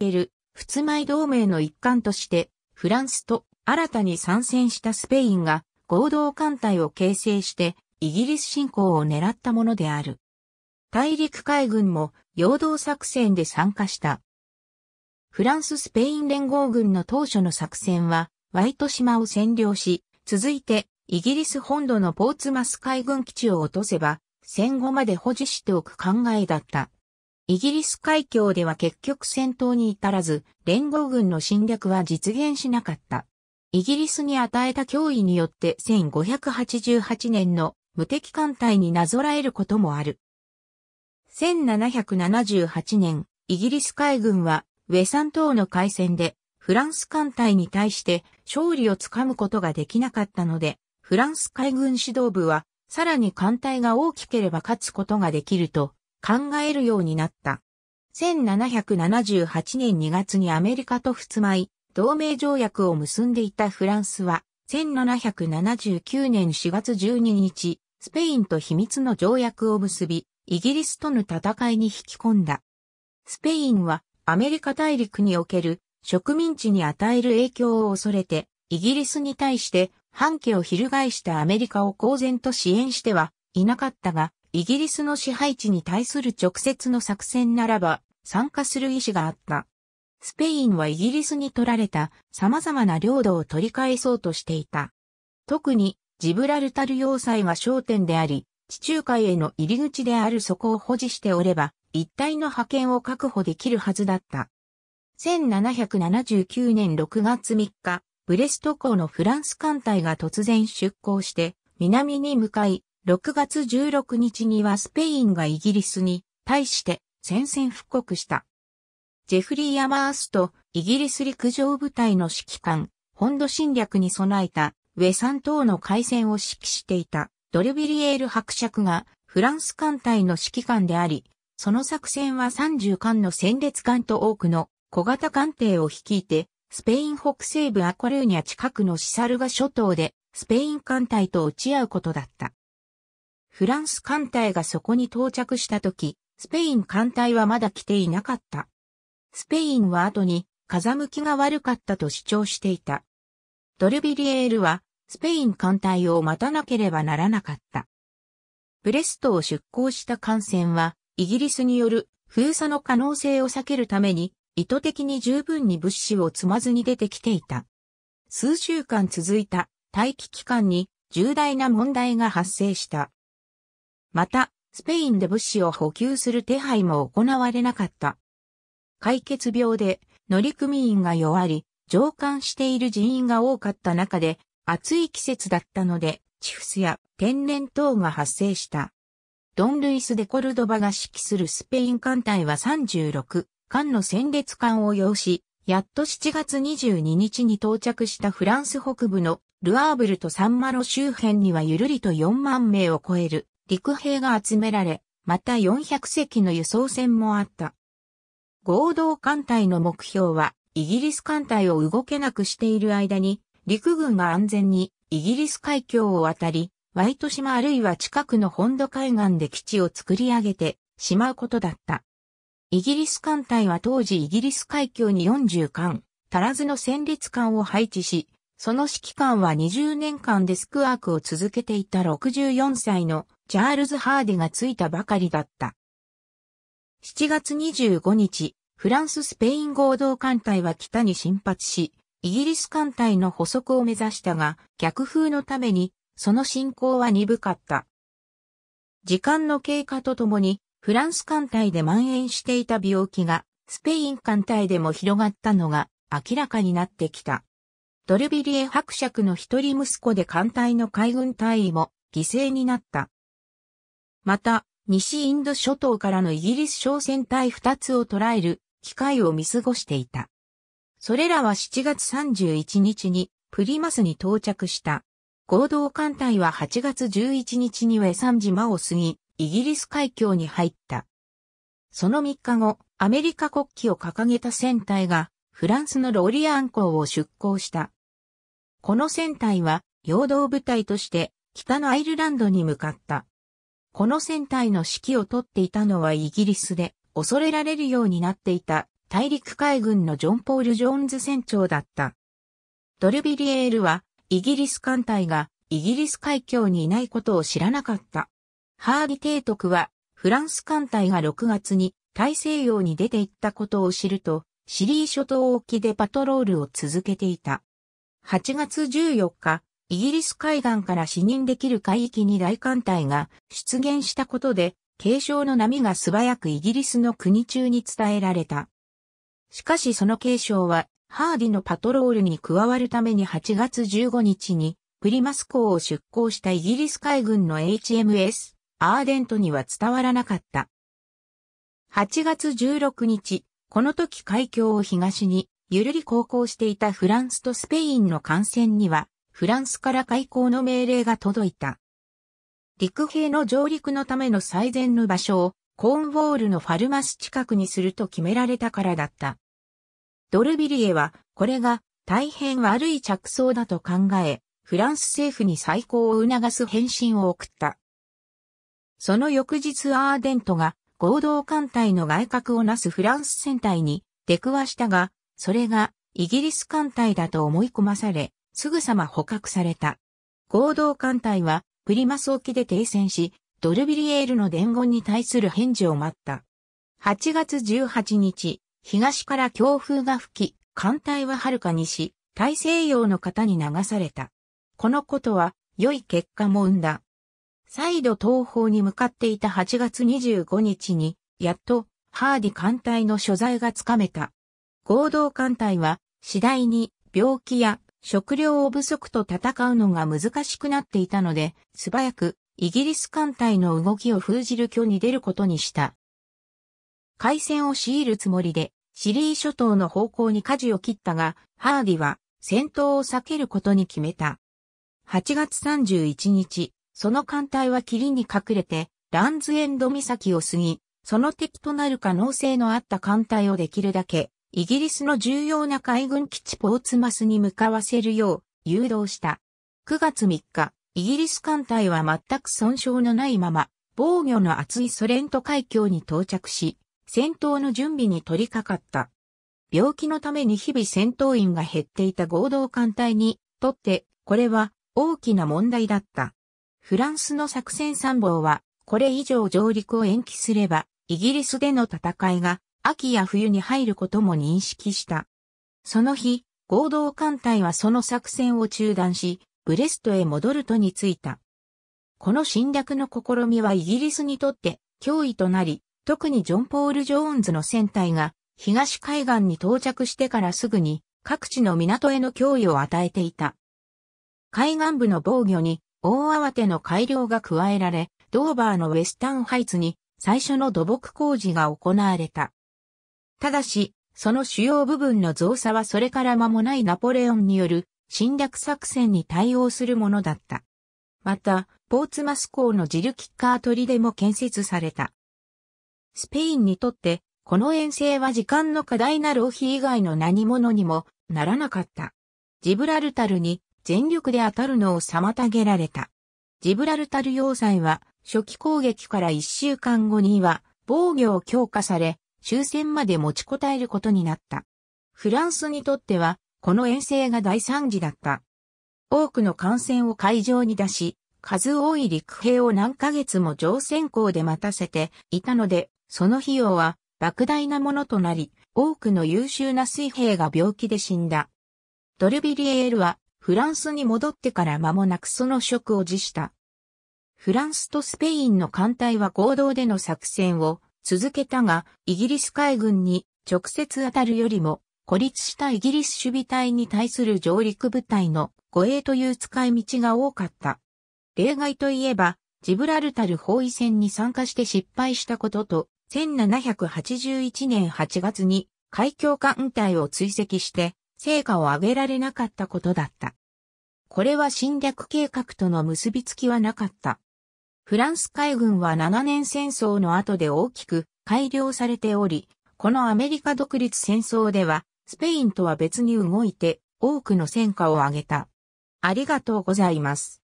える、仏前同盟の一環として、フランスと新たに参戦したスペインが合同艦隊を形成して、イギリス侵攻を狙ったものである。大陸海軍も陽動作戦で参加した。フランス・スペイン連合軍の当初の作戦は、ワイト島を占領し、続いて、イギリス本土のポーツマス海軍基地を落とせば、戦後まで保持しておく考えだった。イギリス海峡では結局戦闘に至らず、連合軍の侵略は実現しなかった。イギリスに与えた脅威によって1588年の無敵艦隊になぞらえることもある。1778年、イギリス海軍はウェサン島の海戦でフランス艦隊に対して勝利をつかむことができなかったので、フランス海軍指導部はさらに艦隊が大きければ勝つことができると考えるようになった。1778年2月にアメリカとふつまい、同盟条約を結んでいたフランスは、1779年4月12日、スペインと秘密の条約を結び、イギリスとの戦いに引き込んだ。スペインはアメリカ大陸における植民地に与える影響を恐れて、イギリスに対して反旗を翻したアメリカを公然と支援してはいなかったが、イギリスの支配地に対する直接の作戦ならば参加する意思があった。スペインはイギリスに取られた様々な領土を取り返そうとしていた。特にジブラルタル要塞が焦点であり、地中海への入り口であるそこを保持しておれば、一体の覇権を確保できるはずだった。1779年6月3日、ブレスト港のフランス艦隊が突然出港して、南に向かい、6月16日にはスペインがイギリスに対して宣戦布告した。ジェフリー・アマースとイギリス陸上部隊の指揮官、本土侵略に備えたウェサン島の海戦を指揮していたドルビリエール伯爵がフランス艦隊の指揮官であり、その作戦は30艦の戦列艦と多くの小型艦艇を率いて、スペイン北西部アコルーニャ近くのシサルガ諸島でスペイン艦隊と打ち合うことだった。フランス艦隊がそこに到着した時、スペイン艦隊はまだ来ていなかった。スペインは後に風向きが悪かったと主張していた。ドルビリエールはスペイン艦隊を待たなければならなかった。ブレストを出港した艦船はイギリスによる封鎖の可能性を避けるために意図的に十分に物資を積まずに出てきていた。数週間続いた待機期間に重大な問題が発生した。また、スペインで物資を補給する手配も行われなかった。解決病で乗組員が弱り、上官している人員が多かった中で、暑い季節だったので、チフスや天然痘が発生した。ドン・ルイス・デ・コルドバが指揮するスペイン艦隊は36艦の戦列艦を要し、やっと7月22日に到着したフランス北部のルアーブルとサンマロ周辺にはゆるりと4万名を超える陸兵が集められ、また400隻の輸送船もあった。合同艦隊の目標は、イギリス艦隊を動けなくしている間に、陸軍が安全にイギリス海峡を渡り、ワイト島あるいは近くの本土海岸で基地を作り上げてしまうことだった。イギリス艦隊は当時イギリス海峡に40艦、足らずの戦列艦を配置し、その指揮官は20年間デスクワークを続けていた64歳のチャールズ・ハーディが着いたばかりだった。7月25日、フランス・スペイン合同艦隊は北に進発し、イギリス艦隊の捕捉を目指したが、逆風のために、その進行は鈍かった。時間の経過とともに、フランス艦隊で蔓延していた病気が、スペイン艦隊でも広がったのが明らかになってきた。ドルビリエ伯爵の一人息子で艦隊の海軍隊員も犠牲になった。また、西インド諸島からのイギリス商船隊二つを捉える機会を見過ごしていた。それらは7月31日にプリマスに到着した。合同艦隊は8月11日にウェサン島を過ぎ、イギリス海峡に入った。その3日後、アメリカ国旗を掲げた船隊がフランスのローリアン港を出港した。この船隊は、陽動部隊として北のアイルランドに向かった。この船体の指揮をとっていたのはイギリスで、恐れられるようになっていた大陸海軍のジョン・ポール・ジョーンズ船長だった。ドルビリエールは、イギリス艦隊がイギリス海峡にいないことを知らなかった。ハーディ提督は、フランス艦隊が6月に大西洋に出て行ったことを知ると、シリー諸島沖でパトロールを続けていた。8月14日、イギリス海岸から視認できる海域に大艦隊が出現したことで、継承の波が素早くイギリスの国中に伝えられた。しかしその継承は、ハーディのパトロールに加わるために8月15日に、プリマス港を出港したイギリス海軍の HMS、アーデントには伝わらなかった。8月16日、この時海峡を東に、ゆるり航行していたフランスとスペインの艦船には、フランスから開港の命令が届いた。陸兵の上陸のための最善の場所をコーンウォールのファルマス近くにすると決められたからだった。ドルビリエはこれが大変悪い着想だと考え、フランス政府に再考を促す返信を送った。その翌日アーデントが合同艦隊の外郭をなすフランス戦隊に出くわしたが、それがイギリス艦隊だと思い込まされ、すぐさま捕獲された。合同艦隊は、プリマス沖で停戦し、ドルビリエールの伝言に対する返事を待った。8月18日、東から強風が吹き、艦隊は遥かにし、大西洋の型に流された。このことは、良い結果も生んだ。再度東方に向かっていた8月25日に、やっと、ハーディ艦隊の所在がつかめた。合同艦隊は、次第に、病気や食料不足と戦うのが難しくなっていたので、素早くイギリス艦隊の動きを封じる挙に出ることにした。海戦を強いるつもりで、シリー諸島の方向に舵を切ったが、ハーディは戦闘を避けることに決めた。8月31日、その艦隊は霧に隠れて、ランズエンド岬を過ぎ、その敵となる可能性のあった艦隊をできるだけイギリスの重要な海軍基地ポーツマスに向かわせるよう誘導した。9月3日、イギリス艦隊は全く損傷のないまま、防御の厚いソレント海峡に到着し、戦闘の準備に取り掛かった。病気のために日々戦闘員が減っていた合同艦隊にとって、これは大きな問題だった。フランスの作戦参謀は、これ以上上陸を延期すれば、イギリスでの戦いが秋や冬に入ることも認識した。その日、合同艦隊はその作戦を中断し、ブレストへ戻るとについた。この侵略の試みはイギリスにとって脅威となり、特にジョン・ポール・ジョーンズの船隊が東海岸に到着してからすぐに各地の港への脅威を与えていた。海岸部の防御に大慌ての改良が加えられ、ドーバーのウェスタンハイツに最初の土木工事が行われた。ただし、その主要部分の造作はそれから間もないナポレオンによる侵略作戦に対応するものだった。また、ポーツマス港のジルキッカー砦も建設された。スペインにとって、この遠征は時間の過大な浪費以外の何者にもならなかった。ジブラルタルに全力で当たるのを妨げられた。ジブラルタル要塞は初期攻撃から1週間後には防御を強化され、終戦まで持ちこたえることになった。フランスにとっては、この遠征が大惨事だった。多くの艦船を海上に出し、数多い陸兵を何ヶ月も乗船港で待たせていたので、その費用は莫大なものとなり、多くの優秀な水兵が病気で死んだ。ドルビリエールはフランスに戻ってから間もなくその職を辞した。フランスとスペインの艦隊は合同での作戦を続けたが、イギリス海軍に直接当たるよりも、孤立したイギリス守備隊に対する上陸部隊の護衛という使い道が多かった。例外といえば、ジブラルタル包囲戦に参加して失敗したことと、1781年8月に海峡艦隊を追跡して成果を上げられなかったことだった。これは侵略計画との結びつきはなかった。フランス海軍は7年戦争の後で大きく改良されており、このアメリカ独立戦争では、スペインとは別に動いて多くの戦果を上げた。ありがとうございます。